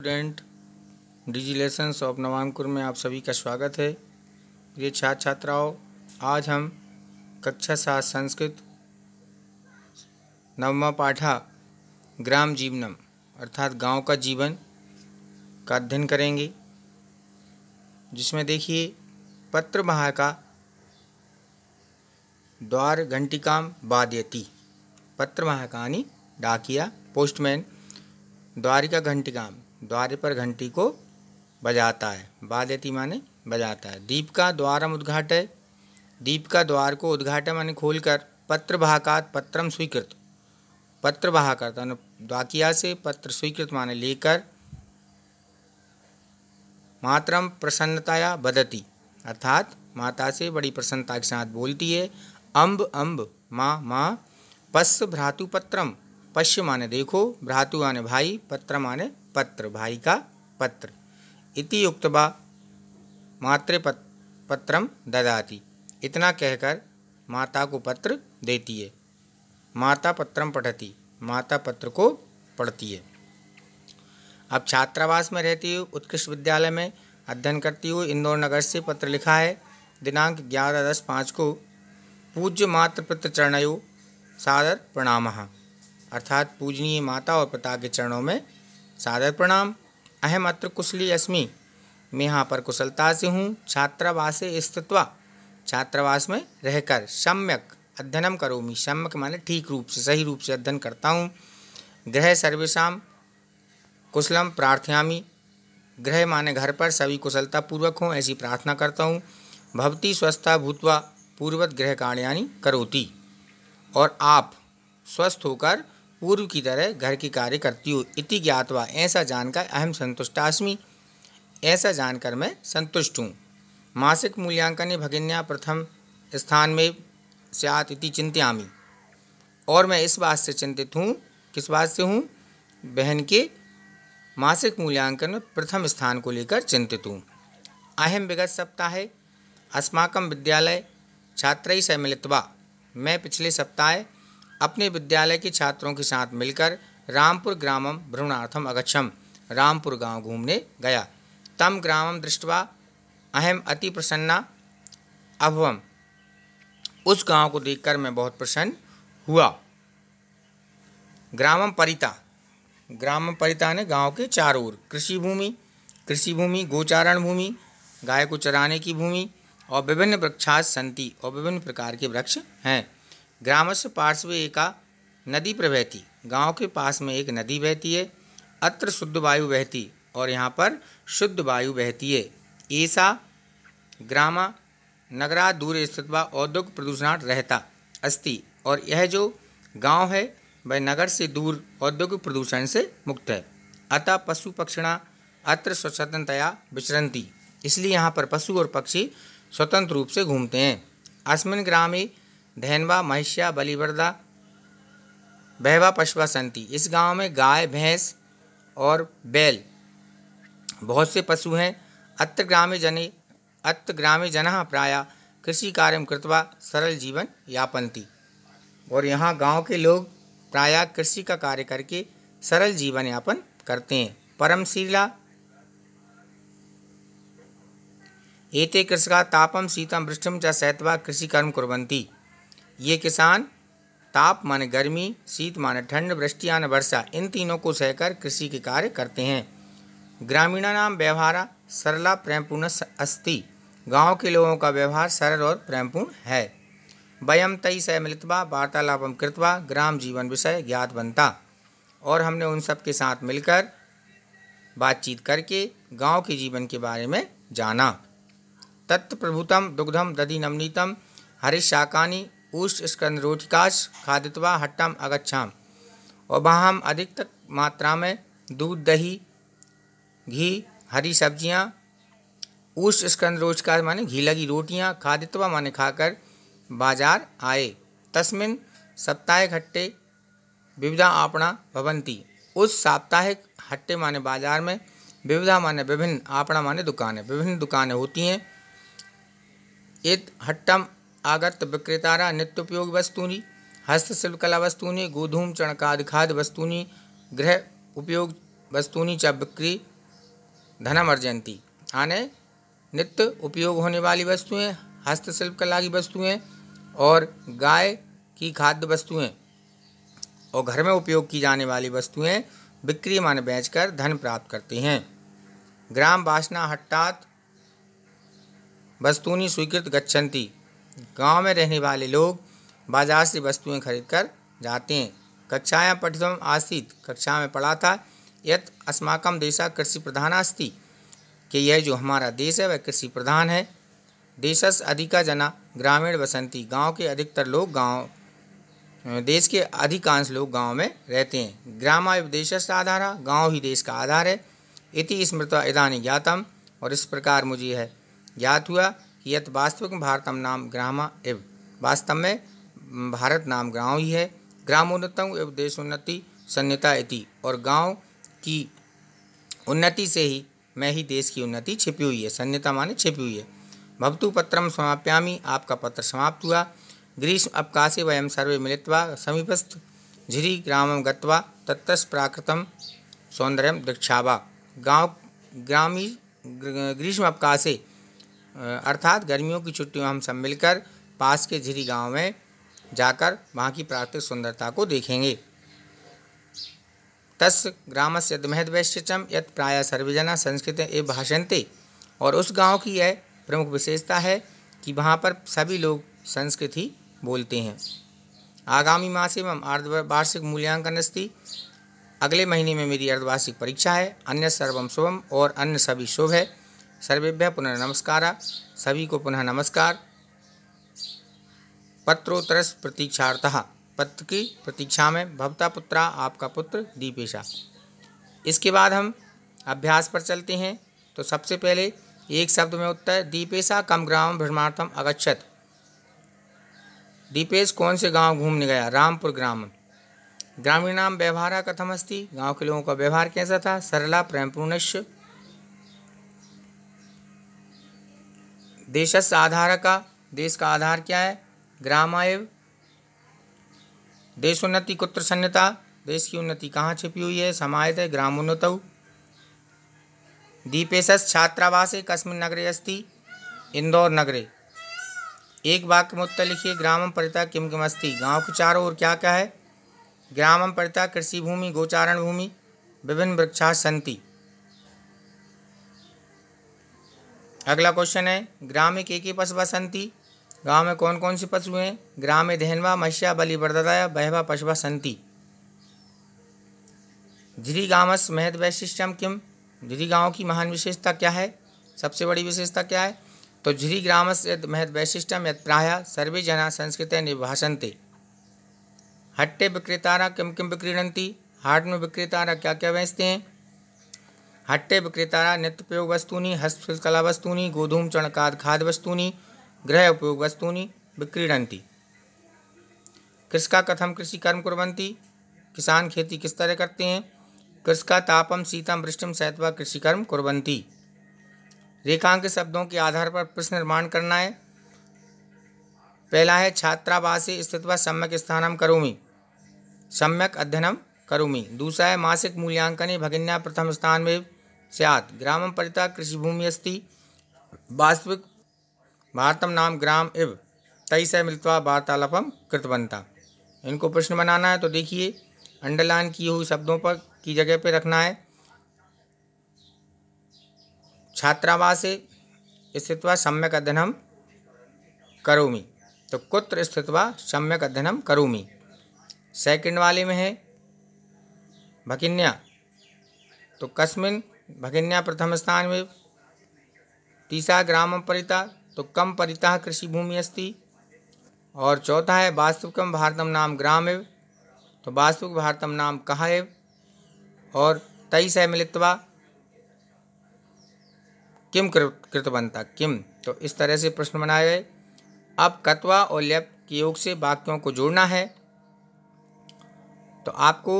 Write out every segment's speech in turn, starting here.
student digi lesson of नवामकुर में आप सभी का स्वागत है प्रिय छात्र छात्राओं आज हम कक्षा सात संस्कृत नवमा पाठा ग्राम जीवनम अर्थात गांव का जीवन का अध्ययन करेंगे जिसमें देखिए पत्र महा का द्वार घंटिकाम बाद्यती पत्र महा कहानी डाकिया पोस्टमैन द्वारिका घंटिकाम द्वारे पर घंटी को बजाता है बाद्यती माने बजाता है दीप का द्वारम उद्घाटय दीप का द्वार को उद्घाटन माने खोलकर पत्र भाकात पत्रम स्वीकृत पत्र भाकात तो द्वाकिया से पत्र स्वीकृत माने लेकर मातरम प्रसन्नताया बदती अर्थात माता से बड़ी प्रसन्नता के साथ बोलती है अम्ब अम्ब माँ माँ पश्य भ्रातु पत्रम पश्य माने देखो भ्रातु माने भाई पत्र माने पत्र भाई का पत्र इति युक्तवा पत्रम ददाति इतना कहकर माता को पत्र देती है माता पत्रम पढ़ती माता पत्र को पढ़ती है अब छात्रावास में रहती हूँ उत्कृष्ट विद्यालय में अध्ययन करती हूँ इंदौर नगर से पत्र लिखा है दिनांक ग्यारह दस पाँच को पूज्य मातृ पितृ चरणयो सादर प्रणाम अर्थात पूजनीय माता और पिता के चरणों में सादर प्रणाम अहम अत्र कुशली अस्मी मैं यहाँ पर कुशलता से हूँ छात्रावास स्थित्वा छात्रावास में रहकर सम्यक अध्ययनम करोमी सम्यक माने ठीक रूप से सही रूप से अध्ययन करता हूँ गृह सर्वेशा कुशलम प्रार्थयामी गृह माने घर पर सभी कुशलतापूर्वक हों ऐसी प्रार्थना करता हूँ भवती स्वस्थता भूतवा पूर्वत गृह कार्याणी करोती और आप स्वस्थ होकर पूर्व की तरह घर की कार्य करती हूँ इति ज्ञातवा ऐसा जानकर अहम संतुष्टास्मि ऐसा जानकर मैं संतुष्ट हूँ मासिक मूल्यांकन भगिन्या प्रथम स्थान में स्यात इति चिंत्यामी और मैं इस बात से चिंतित हूँ किस बात से हूँ बहन के मासिक मूल्यांकन में प्रथम स्थान को लेकर चिंतित हूँ अहम विगत सप्ताह अस्माकम विद्यालय छात्र से मिलित्वा मैं पिछले सप्ताह अपने विद्यालय के छात्रों के साथ मिलकर रामपुर ग्रामम भ्रमणार्थम अगछम रामपुर गांव घूमने गया तम ग्रामम दृष्टवा अहम अति प्रसन्ना अभवम उस गांव को देखकर मैं बहुत प्रसन्न हुआ ग्रामम परिता ग्रामम परिता ने गांव के चार ओर कृषि भूमि कृषि भूमि गोचारण भूमि गाय को चराने की भूमि और विभिन्न वृक्षास संति और विभिन्न प्रकार के वृक्ष हैं ग्रामस्य पार्श्वे एका नदी प्रवहती गांव के पास में एक नदी बहती है अत्र शुद्ध वायु बहती और यहाँ पर शुद्ध वायु बहती है ऐसा ग्रामा नगरा दूर स्थित व औद्योगिक प्रदूषणार्थ रहता अस्ति और यह जो गांव है वह नगर से दूर औद्योगिक प्रदूषण से मुक्त है अतः पशु पक्षिणा अत्र स्वतंत्रतया विचरंती इसलिए यहाँ पर पशु और पक्षी स्वतंत्र रूप से घूमते हैं अस्मिन ग्रामे धैनवा महिष्या बलिवर्दा बहवा पशुआ संति इस गांव में गाय भैंस और बैल बहुत से पशु हैं अत्र ग्रामे जने अत्र ग्रामे जन प्राय कृषि कार्य कृतवा सरल जीवन यापनती और यहाँ गांव के लोग प्राय कृषि का कार्य करके सरल जीवन यापन करते हैं परमशीला एते कृषका तापम शीतम वृष्टम च कृषि कर्म कुरंती ये किसान ताप माने गर्मी शीत माने ठंड वृष्टि यानी वर्षा इन तीनों को सहकर कृषि के कार्य करते हैं ग्रामीणा नाम व्यवहार सरला प्रेमपूर्ण अस्ति गांव के लोगों का व्यवहार सरल और प्रेमपूर्ण है वयम तई सह मिलतवा वार्तालापम कृतवा ग्राम जीवन विषय ज्ञात बनता और हमने उन सब के साथ मिलकर बातचीत करके गांव के जीवन के बारे में जाना तत्प्रभुतम दुग्धम दधि नवनीतम हरिशाकानी उष्ट स्कंदरोटिकाश खादित्वा हट्टम अगच्छाम और वहाँ हम अधिक तक मात्रा में दूध दही घी हरी सब्जियाँ उष्ट स्कंदरोटिकाश माने घी लगी रोटियाँ खादित्वा माने खाकर बाजार आए तस्मिन साप्ताहिक हट्टे विविधा आपणा भवंती उस साप्ताहिक हट्टे माने बाजार में विविधा माने विभिन्न आपणा माने दुकानें विभिन्न दुकानें होती हैं इत हट्टम आगत विक्रेतारा नित्योपयोगी वस्तूनि हस्तशिल्पकला वस्तूनि गोधूम चणकाद खाद वस्तूनि गृह उपयोग वस्तूनि च बिक्री धनम अर्जयंती आने नित्य उपयोग होने वाली वस्तुएं हस्तशिल्प कला की वस्तुएं और गाय की खाद्य वस्तुएं और घर में उपयोग की जाने वाली वस्तुएं बिक्री मान बेचकर धन प्राप्त करते हैं ग्राम वासना हट्टात वस्तूनी स्वीकृत गच्छन्ति गांव में रहने वाले लोग बाजार से वस्तुएं खरीदकर जाते हैं कक्षायां पठितम आसित कक्षा में पढ़ा था यत अस्माकम देशा कृषि प्रधान अस्ति कि यह जो हमारा देश है वह कृषि प्रधान है देशस अधिका जना ग्रामीण बसंती गांव के अधिकतर लोग गांव देश के अधिकांश लोग गांव में रहते हैं से देशस आधारा गांव ही देश का आधार है इति स्मृत इदानी ज्ञातम और इस प्रकार मुझे यह ज्ञात हुआ यत वास्तविक भारतम नाम ग्रामा एव वास्तव में भारत नाम गांव ही है ग्रामोन्नतम एवं देशोन्नति सन्नता इति और गाँव की उन्नति से ही मैं ही देश की उन्नति छिपी हुई है सन्नता माने छिपी हुई है भवतु पत्रम समाप्यामी आपका पत्र समाप्त हुआ ग्रीष्म अवकाशे वयम सर्वे मिलित्वा समीपस्थ झिरी ग्रामम गत्वा तत्स प्राकृतम सौंदर्य दीक्षावा गाँव ग्रामी ग्रीष्म अवकाशे अर्थात गर्मियों की छुट्टियों में हम सब मिलकर पास के झिरी गांव में जाकर वहाँ की प्राकृतिक सुंदरता को देखेंगे तस् ग्राम से महदवैश्यचम यद प्राय सर्वजना संस्कृत एवं भाषणते और उस गांव की यह प्रमुख विशेषता है कि वहाँ पर सभी लोग संस्कृत ही बोलते हैं आगामी मास एवं अर्धवार्षिक मूल्यांकन अस्थि अगले महीने में मेरी अर्धवार्षिक परीक्षा है अन्य सर्वम शुभम और अन्य सभी शुभ है सर्वेभ्य पुनः नमस्कार सभी को पुनः नमस्कार पत्रोत्तर प्रतीक्षार्थ पत्र की प्रतीक्षा में भवता पुत्रा आपका पुत्र दीपेशा इसके बाद हम अभ्यास पर चलते हैं तो सबसे पहले एक शब्द में उत्तर दीपेशा कम ग्राम भ्रमार्थम अगच्छत दीपेश कौन से गांव घूमने गया रामपुर ग्राम ग्रामीण नाम व्यवहार कथम अस्थि गाँव के लोगों का व्यवहार कैसा था सरला प्रेमपूर्णश से आधार का देश का आधार क्या है ग्रामायव देशोन्नति कुत्र सन्नता देश की उन्नति कहाँ छिपी हुई है समायत है ग्रामोन्नत छात्रावास छात्रावासे कस्मिन नगरे अस्थि इंदौर नगरे एक वाक्य में उत्तर लिखिए ग्रामम परिता किम किम अस्थि गाँव के चारों ओर क्या क्या है ग्रामम परिता कृषि भूमि गोचारण भूमि विभिन्न वृक्षा संति अगला क्वेश्चन है ग्राम में के के पशु बसंती गाँव में कौन कौन सी पशु हैं ग्राम में धैनवा मशिया बलि बरदाया बहवा पशु संति झिरी गामस महत वैशिष्टम किम झिरी गाँव की महान विशेषता क्या है सबसे बड़ी विशेषता क्या है तो झिरी ग्रामस यद महत वैशिष्टम यद प्राय सर्वे जना संस्कृत निभाषंते हट्टे विक्रेतारा किम किम विक्रीणंती हाट में विक्रेतारा क्या क्या बेचते हैं हट्टे विक्रेता उपयोग वस्तूनि हस्तकला वस्तूनी गोधूम चणकाद खाद वस्तूनि गृह उपयोग वस्तूनि विक्रीडन्ति कृषका कथम कृषि कर्म कुरंती किसान खेती किस तरह करते हैं कृषका तापम शीतम वृष्टिम सैतवा कृषि कर्म कुरंती रेखांक शब्दों के आधार पर प्रश्न निर्माण करना है पहला है छात्रावास स्थित व सम्यक स्थानम करोमि सम्यक अध्ययनम करोमि दूसरा है मासिक मूल्यांकन भगिन्या प्रथम स्थान में स्यात् ग्राम परितः कृषिभूमि अस्ति वास्तविक भारत नाम ग्राम इव तई से मिलवा वार्तालापम कृतवंता इनको प्रश्न बनाना है तो देखिए अंडरलाइन किए हुए शब्दों पर की जगह पर रखना है छात्रावास स्थित सम्यक अध्ययन करोमी तो कुत्र स्थित सम्यक अध्ययन करोमी सेकंड वाले में है भकिन्या तो कस्मिन भगिन्या प्रथम स्थान में तीसरा ग्राम परिता तो कम परिता कृषि भूमि अस्ति और चौथा है वास्तविकम भारतम नाम ग्राम एव तो वास्तविक भारतम नाम कहा एव और तेईस है मिलित्वा किम कृतवंता किम तो इस तरह से प्रश्न बनाए गए अब कत्वा और लेप के योग से वाक्यों को जोड़ना है तो आपको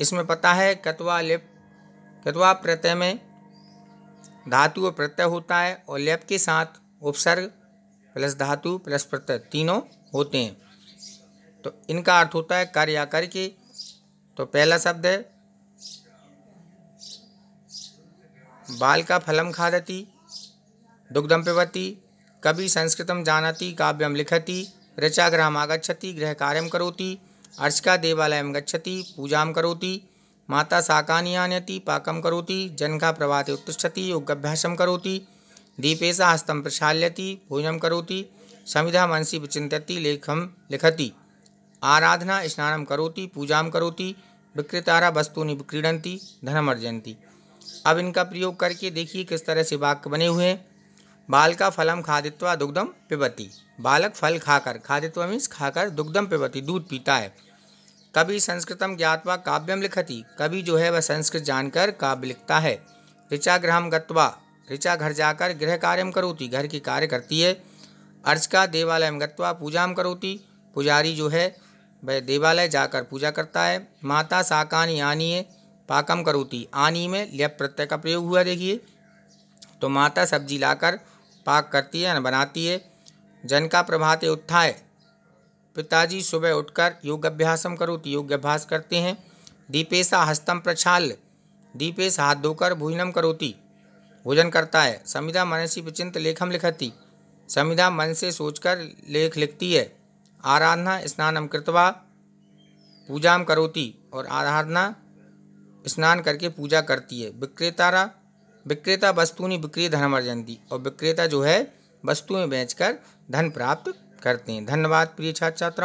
इसमें पता है कत्वा लिप तत्वा प्रत्यय में धातु और प्रत्यय होता है और लेप के साथ उपसर्ग प्लस धातु प्लस प्रत्यय तीनों होते हैं तो इनका अर्थ होता है कर या करके तो पहला शब्द है बाल का फलम खादती दुग्धम पिबती कवि संस्कृतम जानती काव्यम लिखति ग्रह आगछति गृह कार्यम करोती अर्चका देवालय गच्छति पूजा करोती माता शाकानी आनयती पाक कौती जनघा प्रभाते उत्तिषति योगाभ्यासम कौती दीपेशा हस्त प्रक्षाल्यति भोजन कौती समिधा मनसी विचित लेख लिखती आराधना स्नान कौती पूजा कौती विक्रेतारा वस्तूं क्रीडन्ति धनम अब इनका प्रयोग करके देखिए किस तरह से वाक्य बने हुए हैं बालका फलम खादित्वा दुग्धम पिबती बालक फल खाकर खादित्वा मीन्स खाकर दुग्धम पिबती दूध पीता है कभी संस्कृतम ज्ञातवा काव्यम लिखती कभी जो है वह संस्कृत जानकर काव्य लिखता है ऋचा गृह गत्वा ऋचा घर जाकर गृह कार्यम करोती घर की कार्य करती है अर्चका देवालय गत्वा पूजा करोती पुजारी जो है वह देवालय जाकर पूजा करता है माता साकानी आनीय पाकम करोती आनी में लप प्रत्यय का प्रयोग हुआ देखिए तो माता सब्जी लाकर पाक करती है बनाती है जन का प्रभाते उत्थाय पिताजी सुबह उठकर योग अभ्यासम करो तो योग अभ्यास करते हैं दीपेशा हस्तम प्रछाल दीपेश हाथ धोकर भोजनम करोती भोजन करता है समिधा मनसी विचिंत लेखम लिखती समिधा मन से सोचकर लेख लिखती है आराधना स्नानम कृतवा पूजाम करोती और आराधना स्नान करके पूजा करती है विक्रेतारा विक्रेता वस्तुनि विक्रिय दी और विक्रेता जो है वस्तुएं बेचकर धन प्राप्त करते हैं धन्यवाद प्रिय छात्र छात्राओं